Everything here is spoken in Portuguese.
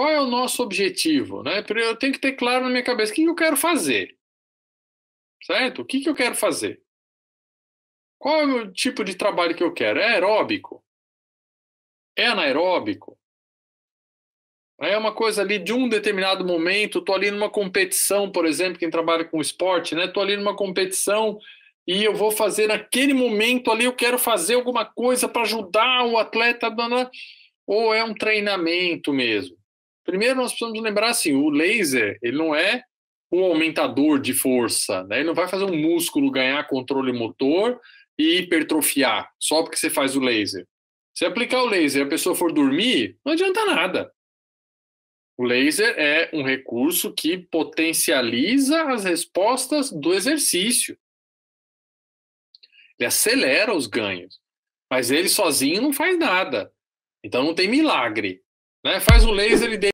Qual é o nosso objetivo? Né? Eu tenho que ter claro na minha cabeça o que eu quero fazer. Certo? O que eu quero fazer? Qual é o tipo de trabalho que eu quero? É aeróbico? É anaeróbico? É uma coisa ali de um determinado momento, estou ali numa competição, por exemplo, quem trabalha com esporte, né? Estou ali numa competição e eu vou fazer naquele momento ali, eu quero fazer alguma coisa para ajudar o atleta, ou é um treinamento mesmo. Primeiro, nós precisamos lembrar assim, o laser, ele não é um aumentador de força, né? Ele não vai fazer um músculo ganhar controle motor e hipertrofiar só porque você faz o laser. Se aplicar o laser e a pessoa for dormir, não adianta nada. O laser é um recurso que potencializa as respostas do exercício. Ele acelera os ganhos, mas ele sozinho não faz nada. Então não tem milagre. Né? Faz o laser e